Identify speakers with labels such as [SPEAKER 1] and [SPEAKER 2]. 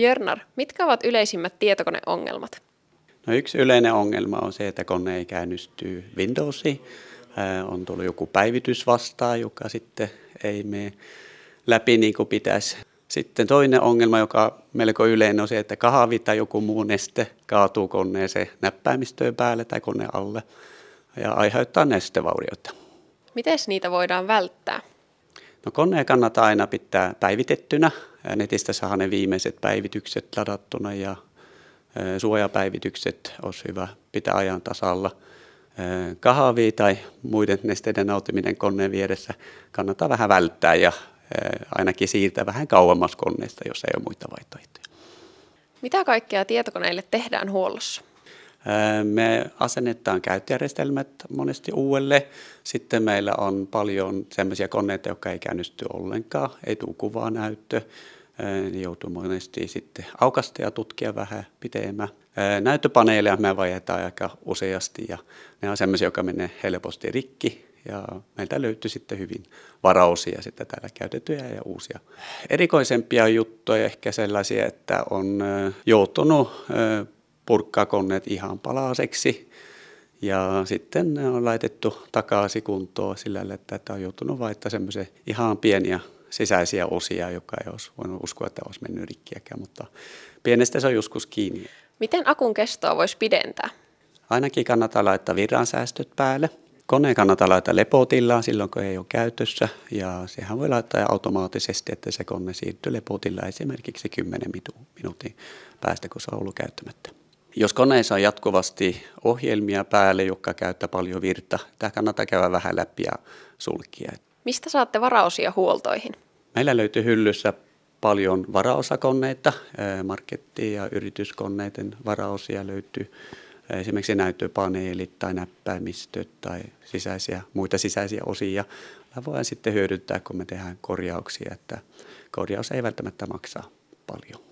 [SPEAKER 1] Björnar, mitkä ovat yleisimmät tietokoneongelmat?
[SPEAKER 2] No yksi yleinen ongelma on se, että kone ei käynnisty Windowsi. Äh, on tullut joku päivitys vastaan, joka sitten ei mene läpi niin kuin pitäisi. Sitten toinen ongelma, joka melko yleinen on se, että kahvi tai joku muu neste kaatuu koneeseen näppäimistöön päälle tai kone alle ja aiheuttaa nestevaurioita.
[SPEAKER 1] Miten niitä voidaan välttää?
[SPEAKER 2] No koneen kannattaa aina pitää päivitettynä. Netistä saa ne viimeiset päivitykset ladattuna ja suojapäivitykset olisi hyvä pitää ajan tasalla. Kahavi tai muiden nesteiden nauttiminen koneen vieressä kannattaa vähän välttää ja ainakin siirtää vähän kauemmas koneesta, jos ei ole muita vaihtoehtoja.
[SPEAKER 1] Mitä kaikkea tietokoneille tehdään huollossa?
[SPEAKER 2] Me asennetaan käyttöjärjestelmät monesti uudelle. Sitten meillä on paljon sellaisia koneita, jotka ei käynnisty ollenkaan, ei tule kuvaa näyttö. joutuu monesti sitten aukasta ja tutkia vähän pitemmän. Näyttöpaneeleja me vaihdetaan aika useasti ja ne on sellaisia, jotka menee helposti rikki ja meiltä löytyy sitten hyvin varausia sitten täällä käytettyjä ja uusia. Erikoisempia juttuja ehkä sellaisia, että on joutunut purkkaa koneet ihan palaseksi. Ja sitten ne on laitettu takaisin kuntoon sillä tavalla, että on joutunut vaihtamaan semmoisia ihan pieniä sisäisiä osia, joka ei olisi voinut uskoa, että olisi mennyt rikkiäkään, mutta pienestä se on joskus kiinni.
[SPEAKER 1] Miten akun kestoa voisi pidentää?
[SPEAKER 2] Ainakin kannattaa laittaa virransäästöt päälle. Koneen kannattaa laittaa lepotillaan silloin, kun ei ole käytössä. Ja sehän voi laittaa automaattisesti, että se kone siirtyy lepotillaan esimerkiksi 10 minuutin päästä, kun se on ollut käyttämättä. Jos koneessa on jatkuvasti ohjelmia päälle, jotka käyttää paljon virta, tämä kannattaa käydä vähän läpi ja sulkia. Mistä
[SPEAKER 1] saatte varaosia huoltoihin?
[SPEAKER 2] Meillä löytyy hyllyssä paljon varaosakoneita, marketti- ja yrityskoneiden varaosia löytyy. Esimerkiksi näyttöpaneelit tai näppäimistöt tai sisäisiä, muita sisäisiä osia. Tämä voidaan sitten hyödyntää, kun me tehdään korjauksia, että korjaus ei välttämättä maksaa paljon.